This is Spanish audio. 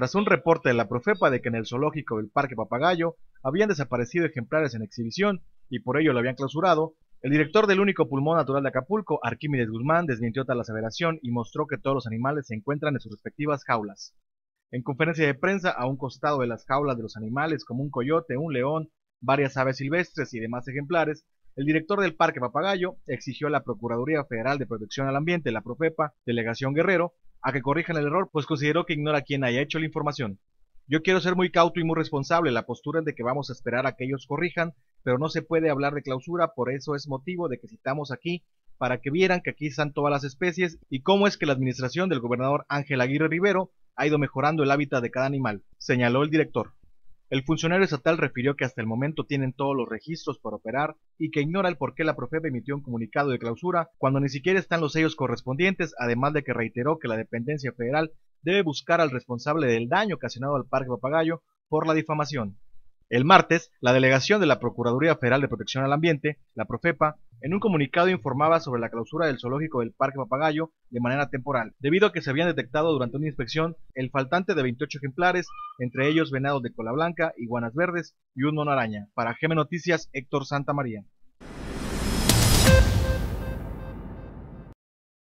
tras un reporte de la Profepa de que en el zoológico del Parque Papagayo habían desaparecido ejemplares en exhibición y por ello lo habían clausurado, el director del único pulmón natural de Acapulco, Arquímedes Guzmán, desmintió tal aseveración y mostró que todos los animales se encuentran en sus respectivas jaulas. En conferencia de prensa, a un costado de las jaulas de los animales, como un coyote, un león, varias aves silvestres y demás ejemplares, el director del Parque Papagayo exigió a la Procuraduría Federal de Protección al Ambiente, la Profepa, Delegación Guerrero, a que corrijan el error, pues considero que ignora quien haya hecho la información. Yo quiero ser muy cauto y muy responsable, la postura es de que vamos a esperar a que ellos corrijan, pero no se puede hablar de clausura, por eso es motivo de que citamos aquí para que vieran que aquí están todas las especies y cómo es que la administración del gobernador Ángel Aguirre Rivero ha ido mejorando el hábitat de cada animal, señaló el director. El funcionario estatal refirió que hasta el momento tienen todos los registros para operar y que ignora el por qué la profeta emitió un comunicado de clausura cuando ni siquiera están los sellos correspondientes, además de que reiteró que la dependencia federal debe buscar al responsable del daño ocasionado al Parque Papagayo por la difamación. El martes, la delegación de la Procuraduría Federal de Protección al Ambiente, la Profepa, en un comunicado informaba sobre la clausura del zoológico del Parque Papagayo de manera temporal, debido a que se habían detectado durante una inspección el faltante de 28 ejemplares, entre ellos venados de cola blanca, iguanas verdes y un mono araña. Para GM Noticias, Héctor Santa María.